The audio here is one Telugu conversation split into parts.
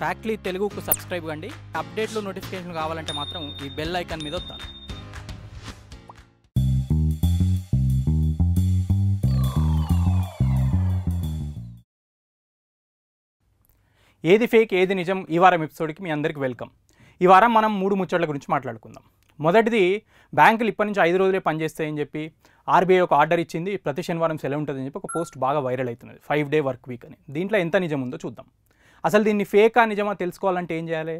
ఫ్యాక్ట్లీ తెలుగుకు సబ్స్క్రైబ్ కండి అప్డేట్లు నోటిఫికేషన్ కావాలంటే మాత్రం ఈ బెల్ ఐకాన్ మీద వస్తాను ఏది ఫేక్ ఏది నిజం ఈ వారం ఎపిసోడ్కి మీ అందరికీ వెల్కమ్ ఈ వారం మనం మూడు ముచ్చట్ల గురించి మాట్లాడుకుందాం మొదటిది బ్యాంకులు ఇప్పటి నుంచి ఐదు రోజులే పనిచేస్తాయని చెప్పి ఆర్బీఐ ఒక ఆర్డర్ ఇచ్చింది ప్రతి శనివారం సెలవు ఉంటుందని చెప్పి ఒక పోస్ట్ బాగా వైరల్ అవుతున్నది ఫైవ్ డే వర్క్ వీక్ అని దీంట్లో ఎంత నిజం ఉందో చూద్దాం అసలు దీన్ని ఫేకా నిజమా తెలుసుకోవాలంటే ఏం చేయాలి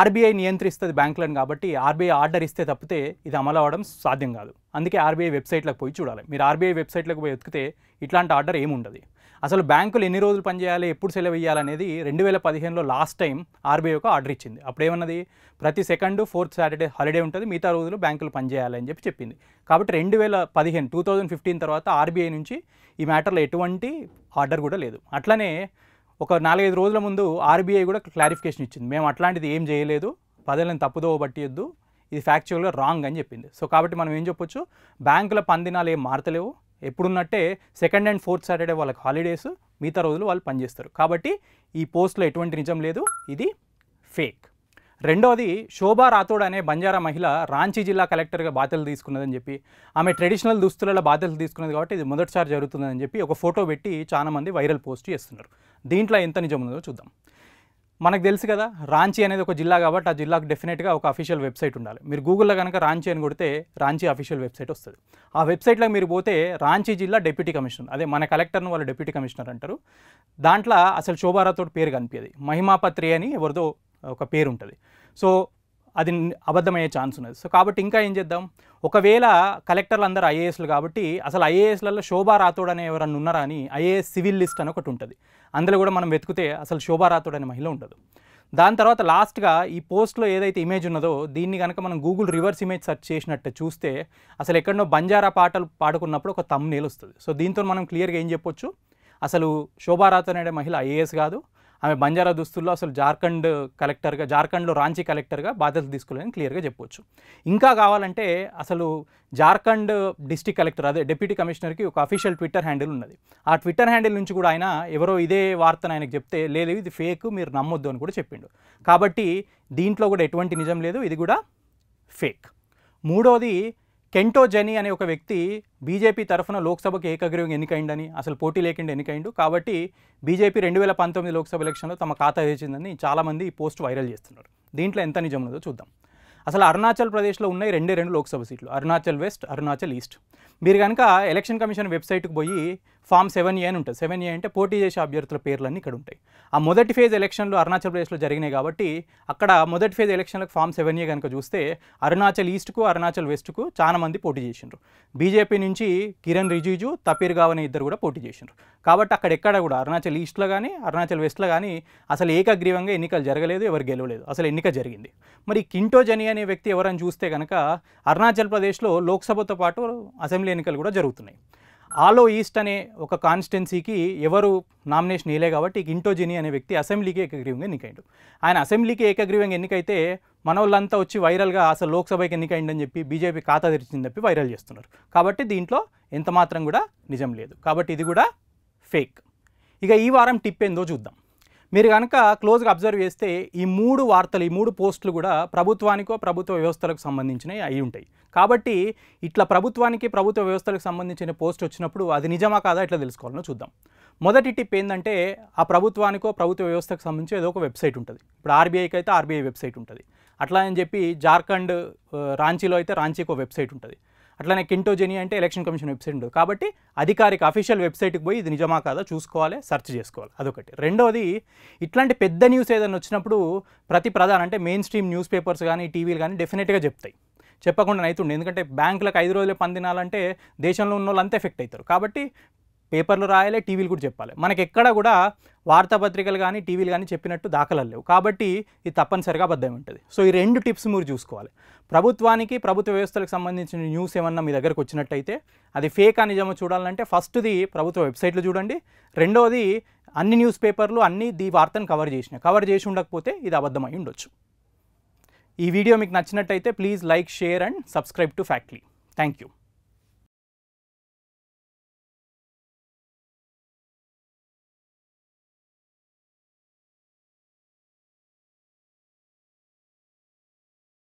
ఆర్బీఐ నియంత్రిస్తుంది బ్యాంకులను కాబట్టి ఆర్బీఐ ఆర్డర్ ఇస్తే తప్పితే ఇది అమలు అవ్వడం సాధ్యం కాదు అందుకే ఆర్బీఐ వెబ్సైట్లకు పోయి చూడాలి మీరు ఆర్బీఐ వెబ్సైట్లకు పోయి వెతికితే ఇట్లాంటి ఆర్డర్ ఏముండదు అసలు బ్యాంకులు ఎన్ని రోజులు పనిచేయాలి ఎప్పుడు సెలవు ఇవ్వాలనేది రెండు వేల పదిహేనులో లాస్ట్ టైం ఆర్బీఐ ఒక ఆర్డర్ ఇచ్చింది అప్పుడు ప్రతి సెకండ్ ఫోర్త్ సాటర్డే హాలిడే ఉంటుంది మిగతా రోజులు బ్యాంకులు పనిచేయాలి అని చెప్పి చెప్పింది కాబట్టి రెండు వేల పదిహేను టూ థౌజండ్ ఫిఫ్టీన్ తర్వాత ఆర్బీఐ నుంచి ఈ మ్యాటర్లో ఎటువంటి ఆర్డర్ కూడా లేదు అట్లనే ఒక నాలుగైదు రోజుల ముందు ఆర్బీఐ కూడా క్లారిఫికేషన్ ఇచ్చింది మేము అట్లాంటిది ఏం చేయలేదు పదేళ్ళని తప్పుదోవ పట్టియొద్దు ఇది ఫ్యాక్చువల్గా రాంగ్ అని చెప్పింది సో కాబట్టి మనం ఏం చెప్పొచ్చు బ్యాంకుల పందినాలు ఏం మారతలేవు ఎప్పుడున్నట్టే సెకండ్ అండ్ ఫోర్త్ సాటర్డే వాళ్ళకి హాలిడేస్ మిగతా రోజులు వాళ్ళు పనిచేస్తారు కాబట్టి ఈ పోస్ట్లో ఎటువంటి నిజం లేదు ఇది ఫేక్ రెండోది శోభా రాథోడ్ అనే బంజారా మహిళ రాంచీ జిల్లా కలెక్టర్గా బాధ్యతలు తీసుకున్నదని చెప్పి ఆమె ట్రెడిషనల్ దుస్తులలో బాధ్యతలు తీసుకున్నది కాబట్టి ఇది మొదటిసారి జరుగుతుందని చెప్పి ఒక ఫోటో పెట్టి చాలామంది వైరల్ పోస్ట్ చేస్తున్నారు దీంట్లో ఎంత నిజం ఉందో చూద్దాం మనకు తెలుసు కదా రాంచీ అనేది ఒక జిల్లా కాబట్టి ఆ జిల్లాకు డెఫినెట్గా ఒక అఫీషియల్ వెబ్సైట్ ఉండాలి మీరు గూగుల్లో కనుక రాంచీ అని కొడితే రాంచీ అఫీషియల్ వెబ్సైట్ వస్తుంది ఆ వెబ్సైట్లో మీరు పోతే రాంచీ జిల్లా డెప్యూటీ కమిషనర్ అదే మన కలెక్టర్ను వాళ్ళు డెప్యూటీ కమిషనర్ అంటారు దాంట్లో అసలు శోభారాతో పేరు కనిపించదు మహిమాపత్రి అని ఎవరిదో ఒక పేరు ఉంటుంది సో అది అబద్ధమయ్యే ఛాన్స్ ఉన్నది సో కాబట్టి ఇంకా ఏం చేద్దాం ఒకవేళ కలెక్టర్లు అందరూ ఐఏఎస్లు కాబట్టి అసలు ఐఏఎస్లలో శోభా రాథోడ్ అనే ఎవరన్నా ఉన్నారా అని ఐఏఎస్ సివిల్ లిస్ట్ అని ఒకటి ఉంటుంది అందులో కూడా మనం వెతికితే అసలు శోభా రాథోడ్ అనే మహిళ ఉండదు దాని తర్వాత లాస్ట్గా ఈ పోస్ట్లో ఏదైతే ఇమేజ్ ఉన్నదో దీన్ని కనుక మనం గూగుల్ రివర్స్ ఇమేజ్ సెర్చ్ చేసినట్టు చూస్తే అసలు ఎక్కడనో బంజారా పాటలు పాడుకున్నప్పుడు ఒక నేలు వస్తుంది సో దీంతో మనం క్లియర్గా ఏం చెప్పొచ్చు అసలు శోభారాథోడ్ అనే మహిళ ఐఏఎస్ కాదు ఆమె బంజారా దుస్తుల్లో అసలు జార్ఖండ్ కలెక్టర్గా జార్ఖండ్లో రాంచీ కలెక్టర్గా బాధ్యతలు తీసుకోలేదని క్లియర్గా చెప్పవచ్చు ఇంకా కావాలంటే అసలు జార్ఖండ్ డిస్టిక్ కలెక్టర్ అదే డిప్యూటీ కమిషనర్కి ఒక అఫీషియల్ ట్విట్టర్ హ్యాండిల్ ఉన్నది ఆ ట్విట్టర్ హ్యాండిల్ నుంచి కూడా ఆయన ఎవరో ఇదే వార్తను ఆయనకు చెప్తే లేదు ఇది ఫేక్ మీరు నమ్మొద్దు అని కూడా చెప్పిండు కాబట్టి దీంట్లో కూడా ఎటువంటి నిజం లేదు ఇది కూడా ఫేక్ మూడోది కెంటో జెనీ అనే ఒక వ్యక్తి బీజేపీ తరఫున లోక్సభకు ఏకగ్రీవం ఎన్నికైందని అసలు పోటీ లేకుండా ఎన్నికైండు కాబట్టి బీజేపీ రెండు వేల పంతొమ్మిది లోక్సభ ఎలక్షన్లో తమ ఖాతా వేసిందని చాలామంది ఈ పోస్ట్ వైరల్ చేస్తున్నారు దీంట్లో ఎంత నిజం ఉందో చూద్దాం అసలు అరుణాచల్ ప్రదేశ్లో ఉన్నాయి రెండే రెండు లోక్సభ సీట్లు అరుణాచల్ వెస్ట్ అరుణాచల్ ఈస్ట్ మీరు కనుక ఎలక్షన్ కమిషన్ వెబ్సైట్కి పోయి ఫామ్ సెవెన్ ఏ అని ఉంటుంది సెవెన్ ఏ అంటే పోటీ చేసే అభ్యర్థుల పేర్లన్నీ ఇక్కడ ఉంటాయి ఆ మొదటి ఫేజ్ ఎలక్షన్లు అరుణాచల్ ప్రదేశ్లో జరిగినాయి కాబట్టి అక్కడ మొదటి ఫేజ్ ఎలక్షన్లకు ఫామ్ సెవెన్ ఏ కనుక చూస్తే అరుణాచల్ ఈస్ట్కు అరుణాచల్ వెస్ట్కు చాలా మంది పోటీ చేసిండ్రు బీజేపీ నుంచి కిరణ్ రిజిజు తపీర్ అనే ఇద్దరు కూడా పోటీ చేసిండ్రు కాబట్టి అక్కడ ఎక్కడ కూడా అరుణాచల్ ఈస్ట్లో కానీ అరుణాచల్ వెస్ట్లో కానీ అసలు ఏకగ్రీవంగా ఎన్నికలు జరగలేదు ఎవరు గెలవలేదు అసలు ఎన్నిక జరిగింది మరి కింటో జని అనే వ్యక్తి ఎవరని చూస్తే కనుక అరుణాచల్ ప్రదేశ్లో లోక్సభతో పాటు అసెంబ్లీ ఎన్నికలు కూడా జరుగుతున్నాయి ఆలో ఈస్ట్ అనే ఒక కాన్స్టిట్యున్సీకి ఎవరు నామినేషన్ వేయలే కాబట్టి ఇంటోజిని అనే వ్యక్తి అసెంబ్లీకి ఏకగ్రీవంగా ఎన్నికైండు ఆయన అసెంబ్లీకి ఏకగ్రీవంగా ఎన్నికైతే వాళ్ళంతా వచ్చి వైరల్గా అసలు లోక్సభకి ఎన్నికైందని చెప్పి బీజేపీ ఖాతా తెరిచిందని చెప్పి వైరల్ చేస్తున్నారు కాబట్టి దీంట్లో ఎంత మాత్రం కూడా నిజం లేదు కాబట్టి ఇది కూడా ఫేక్ ఇక ఈ వారం టిప్ ఏందో చూద్దాం మీరు కనుక క్లోజ్గా అబ్జర్వ్ చేస్తే ఈ మూడు వార్తలు ఈ మూడు పోస్టులు కూడా ప్రభుత్వానికో ప్రభుత్వ వ్యవస్థలకు సంబంధించినవి అయి ఉంటాయి కాబట్టి ఇట్లా ప్రభుత్వానికి ప్రభుత్వ వ్యవస్థలకు సంబంధించిన పోస్ట్ వచ్చినప్పుడు అది నిజమా కాదా ఇట్లా తెలుసుకోవాలని చూద్దాం మొదటి టిప్ ఏంటంటే ఆ ప్రభుత్వానికో ప్రభుత్వ వ్యవస్థకు సంబంధించి ఏదో ఒక వెబ్సైట్ ఉంటుంది ఇప్పుడు ఆర్బీఐకి అయితే ఆర్బీఐ వెబ్సైట్ ఉంటుంది అట్లా అని చెప్పి జార్ఖండ్ రాంచీలో అయితే రాంచీకి ఒక వెబ్సైట్ ఉంటుంది అట్లనే కింటోజెని అంటే ఎలక్షన్ కమిషన్ వెబ్సైట్ ఉండదు కాబట్టి అధికారిక అఫీషియల్ వెబ్సైట్కి పోయి ఇది నిజమా కాదా చూసుకోవాలి సర్చ్ చేసుకోవాలి అదొకటి రెండోది ఇట్లాంటి పెద్ద న్యూస్ ఏదైనా వచ్చినప్పుడు ప్రతి ప్రధాన అంటే మెయిన్ స్ట్రీమ్ న్యూస్ పేపర్స్ కానీ టీవీలు కానీ డెఫినెట్గా చెప్తాయి చెప్పకుండా అవుతుండే ఎందుకంటే బ్యాంకులకు ఐదు రోజులే పని దేశంలో ఉన్న వాళ్ళు అంతా ఎఫెక్ట్ అవుతారు కాబట్టి పేపర్లు రాయాలి టీవీలు కూడా చెప్పాలి మనకి ఎక్కడ కూడా వార్తాపత్రికలు కానీ టీవీలు కానీ చెప్పినట్టు దాఖలు లేవు కాబట్టి ఇది తప్పనిసరిగా అబద్ధం ఉంటుంది సో ఈ రెండు టిప్స్ మీరు చూసుకోవాలి ప్రభుత్వానికి ప్రభుత్వ వ్యవస్థలకు సంబంధించిన న్యూస్ ఏమన్నా మీ దగ్గరకు వచ్చినట్టయితే అది ఫేక్ అని నిజమో చూడాలంటే ఫస్ట్ది ప్రభుత్వ వెబ్సైట్లు చూడండి రెండోది అన్ని న్యూస్ పేపర్లు అన్ని దీ వార్తను కవర్ చేసిన కవర్ చేసి ఉండకపోతే ఇది అబద్ధమై ఉండొచ్చు ఈ వీడియో మీకు నచ్చినట్టయితే please like share and subscribe to Factly thank you